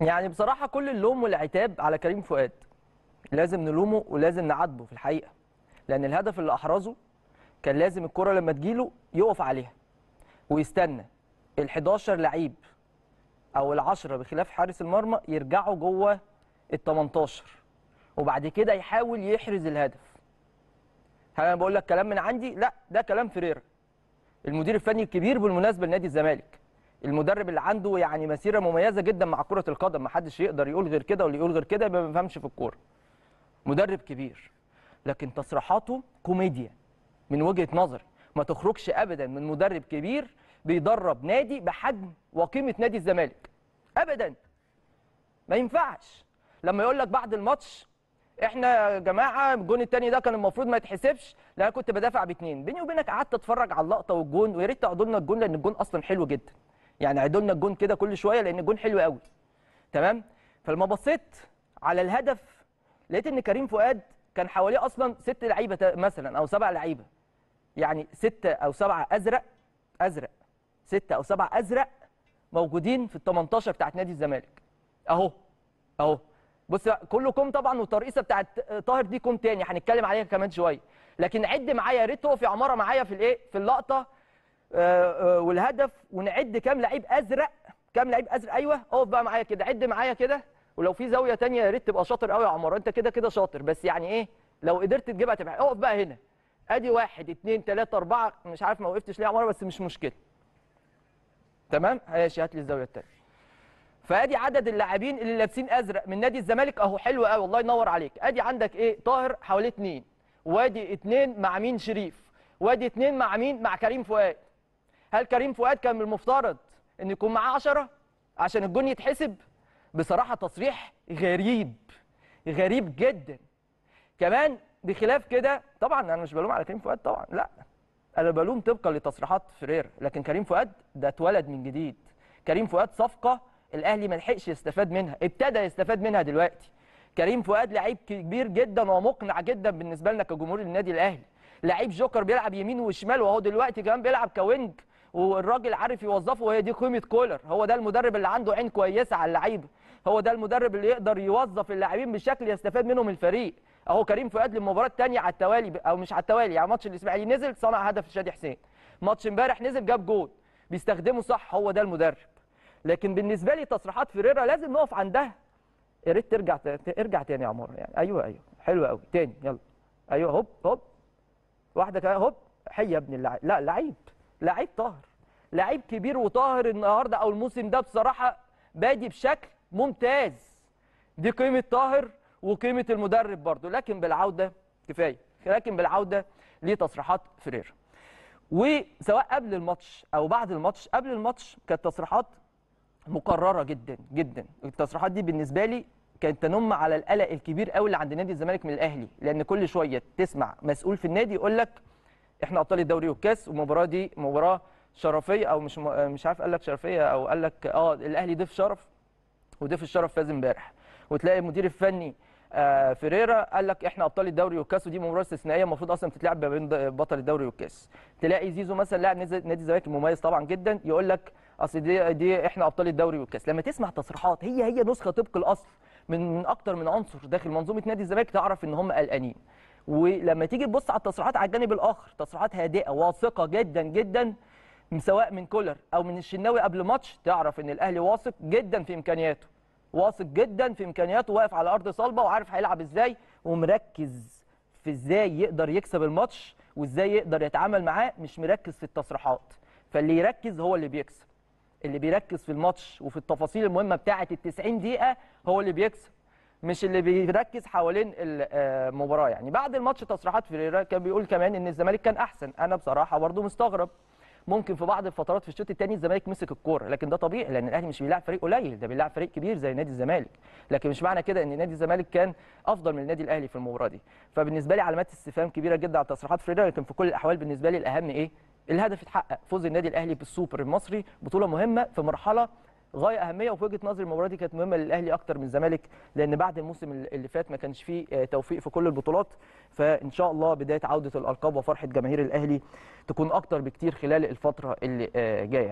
يعني بصراحه كل اللوم والعتاب على كريم فؤاد لازم نلومه ولازم نعاتبه في الحقيقه لان الهدف اللي احرزه كان لازم الكره لما تجيله يقف عليها ويستنى ال11 لعيب او ال10 بخلاف حارس المرمى يرجعوا جوه ال18 وبعد كده يحاول يحرز الهدف هل انا بقول لك كلام من عندي لا ده كلام فريرة المدير الفني الكبير بالمناسبه لنادي الزمالك المدرب اللي عنده يعني مسيره مميزه جدا مع كره القدم ما حدش يقدر يقول غير كده واللي يقول غير كده ما بيفهمش في الكوره مدرب كبير لكن تصريحاته كوميديا من وجهه نظري ما تخرجش ابدا من مدرب كبير بيدرب نادي بحجم وقيمه نادي الزمالك ابدا ما ينفعش لما يقول لك بعد الماتش احنا يا جماعه الجون الثاني ده كان المفروض ما يتحسبش لان انا كنت بدافع باثنين بيني وبينك قعدت اتفرج على اللقطه والجون ويا ريت تعضلنا لنا الجون لان الجون اصلا حلو جدا يعني عدوا لنا الجون كده كل شويه لان الجون حلو قوي تمام فلما بصيت على الهدف لقيت ان كريم فؤاد كان حواليه اصلا ست لعيبه مثلا او سبع لعيبه يعني ستة او سبعه ازرق ازرق ستة او سبعه ازرق موجودين في ال 18 بتاعت نادي الزمالك اهو اهو بص كله كوم طبعا والترقيصه بتاعت طاهر دي كوم تاني هنتكلم عليها كمان شويه لكن عد معايا يا ريت تقف يا عماره معايا في الايه في اللقطه آه، آه، والهدف ونعد كام لعيب ازرق كام لعيب ازرق ايوه اقف بقى معايا كده عد معايا كده ولو في زاويه ثانيه يا ريت تبقى شاطر قوي يا عمار انت كده كده شاطر بس يعني ايه لو قدرت تجيبها تبقى اقف بقى هنا ادي واحد اثنين ثلاثه اربعه مش عارف ما وقفتش ليه يا عمار بس مش مشكله تمام ماشي هات لي الزاويه الثانيه فادي عدد اللاعبين اللي لابسين ازرق من نادي الزمالك اهو حلو قوي الله ينور عليك ادي عندك ايه طاهر حواليه اثنين وادي اثنين مع مين شريف وادي اثنين مع مين مع كريم فؤاد هل كريم فؤاد كان من المفترض ان يكون معاه 10 عشان الجون يتحسب بصراحه تصريح غريب غريب جدا كمان بخلاف كده طبعا انا مش بلوم على كريم فؤاد طبعا لا انا بلوم طبقا لتصريحات فرير لكن كريم فؤاد ده اتولد من جديد كريم فؤاد صفقه الاهلي ما لحقش يستفاد منها ابتدى يستفاد منها دلوقتي كريم فؤاد لعيب كبير جدا ومقنع جدا بالنسبه لنا كجمهور النادي الاهلي لعيب جوكر بيلعب يمين وشمال وهو دلوقتي كمان بيلعب كوينج والراجل عارف يوظفه وهي دي قيمه كولر هو ده المدرب اللي عنده عين كويسه على اللعيبه هو ده المدرب اللي يقدر يوظف اللاعبين بشكل يستفاد منهم الفريق اهو كريم فؤاد للمباراه الثانيه على التوالي او مش على التوالي يعني ماتش الاسماعيلي نزل صنع هدف شادي حسين ماتش امبارح نزل جاب جول بيستخدمه صح هو ده المدرب لكن بالنسبه لي تصريحات فيريرا لازم نقف عندها يا ريت ترجع ارجع تاني يا عمر يعني ايوه ايوه حلو قوي تاني يلا ايوه هوب هوب واحده كمان هوب حي يا ابن اللعيب لا لعيب لعيب طاهر لعيب كبير وطاهر النهارده او الموسم ده بصراحه بادي بشكل ممتاز دي قيمه طاهر وقيمه المدرب برضه لكن بالعوده كفايه لكن بالعوده لتصريحات فرير وسواء قبل الماتش او بعد الماتش قبل الماتش كانت تصريحات مقرره جدا جدا التصريحات دي بالنسبه لي كانت تنم على القلق الكبير قوي اللي عند نادي الزمالك من الاهلي لان كل شويه تسمع مسؤول في النادي يقول لك احنا ابطال الدوري والكاس والمباراه دي مباراه شرفيه او مش مش عارف قال لك شرفيه او قال لك اه الاهلي ضيف شرف وضيف الشرف فاز امبارح وتلاقي المدير الفني آه فيريرا قال لك احنا ابطال الدوري والكاس ودي مباراه استثنائيه المفروض اصلا تتلعب ما بين بطل الدوري والكاس تلاقي زيزو مثلا لاعب نادي الزمالك المميز طبعا جدا يقول لك اصل دي, دي احنا ابطال الدوري والكاس لما تسمع تصريحات هي هي نسخه طبق الاصل من اكتر من عنصر داخل منظومه نادي الزمالك تعرف ان هم قلقانين ولما تيجي تبص على التصريحات على الجانب الاخر تصريحات هادئه واثقه جدا جدا سواء من كولر او من الشناوي قبل ماتش تعرف ان الاهلي واثق جدا في امكانياته واثق جدا في امكانياته واقف على ارض صلبه وعارف هيلعب ازاي ومركز في ازاي يقدر يكسب الماتش وازاي يقدر يتعامل معاه مش مركز في التصريحات فاللي يركز هو اللي بيكسب اللي بيركز في الماتش وفي التفاصيل المهمه بتاعه ال 90 دقيقه هو اللي بيكسب مش اللي بيركز حوالين المباراه آه، يعني بعد الماتش تصريحات فيريرا كان بيقول كمان ان الزمالك كان احسن انا بصراحه برضه مستغرب ممكن في بعض الفترات في الشوط الثاني الزمالك مسك الكوره لكن ده طبيعي لان الاهلي مش بيلعب فريق قليل ده بيلعب فريق كبير زي نادي الزمالك لكن مش معنى كده ان نادي الزمالك كان افضل من النادي الاهلي في المباراه دي فبالنسبه لي علامات استفهام كبيره جدا على تصريحات فريدر لكن في كل الاحوال بالنسبه لي الاهم ايه الهدف اتحقق فوز النادي الاهلي بالسوبر المصري بطوله مهمه في مرحله غايه اهميه وفي وجهه نظري المباراه دي كانت مهمه للاهلي اكتر من الزمالك لان بعد الموسم اللي فات ما كانش فيه آه، توفيق في كل البطولات فان شاء الله بدايه عوده الالقاب وفرحه جماهير الاهلي تكون اكتر بكتير خلال الفتره اللي آه، جايه